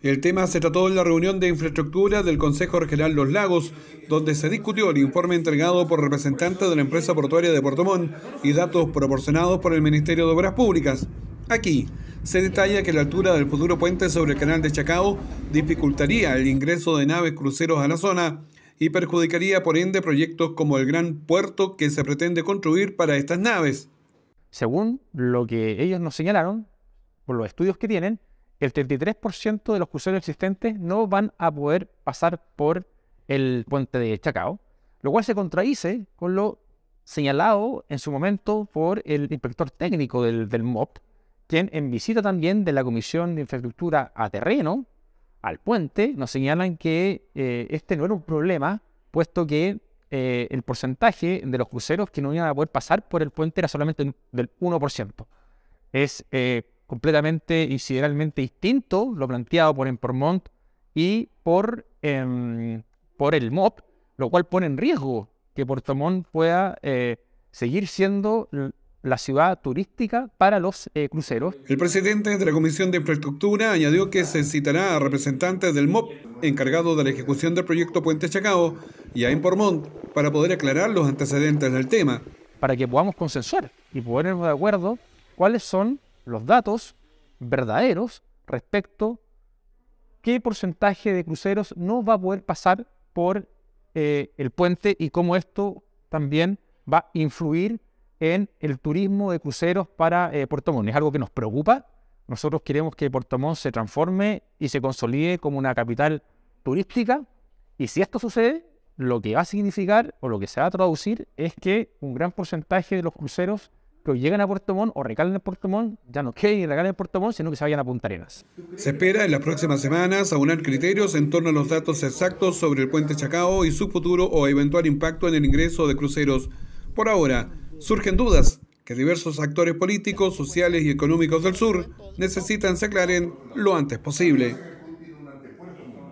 El tema se trató en la reunión de infraestructura del Consejo Regional Los Lagos, donde se discutió el informe entregado por representantes de la empresa portuaria de Puerto Montt y datos proporcionados por el Ministerio de Obras Públicas. Aquí se detalla que la altura del futuro puente sobre el canal de Chacao dificultaría el ingreso de naves cruceros a la zona y perjudicaría por ende proyectos como el gran puerto que se pretende construir para estas naves. Según lo que ellos nos señalaron, por los estudios que tienen, el 33% de los cruceros existentes no van a poder pasar por el puente de Chacao, lo cual se contradice con lo señalado en su momento por el inspector técnico del, MOP, quien en visita también de la Comisión de Infraestructura a terreno, al puente, nos señalan que eh, este no era un problema, puesto que eh, el porcentaje de los cruceros que no iban a poder pasar por el puente era solamente del 1%. Es eh, completamente y sideralmente distinto, lo planteado por Empormont y por, em, por el MOP, lo cual pone en riesgo que Puerto Montt pueda eh, seguir siendo la ciudad turística para los eh, cruceros. El presidente de la Comisión de Infraestructura añadió que se citará a representantes del MOP encargado de la ejecución del proyecto Puente Chacao y a Empormont para poder aclarar los antecedentes del tema. Para que podamos consensuar y ponernos de acuerdo cuáles son los datos verdaderos respecto qué porcentaje de cruceros no va a poder pasar por eh, el puente y cómo esto también va a influir en el turismo de cruceros para Portomón. Eh, Puerto Montt. Es algo que nos preocupa. Nosotros queremos que Puerto se transforme y se consolide como una capital turística. Y si esto sucede, lo que va a significar o lo que se va a traducir es que un gran porcentaje de los cruceros ejemplo, lleguen a Puerto Montt o recalen en Puerto Montt, ya no queden y recalen en Puerto Montt, sino que se vayan a Punta Arenas. Se espera en las próximas semanas aunar criterios en torno a los datos exactos sobre el puente Chacao y su futuro o eventual impacto en el ingreso de cruceros. Por ahora, surgen dudas que diversos actores políticos, sociales y económicos del sur necesitan se aclaren lo antes posible.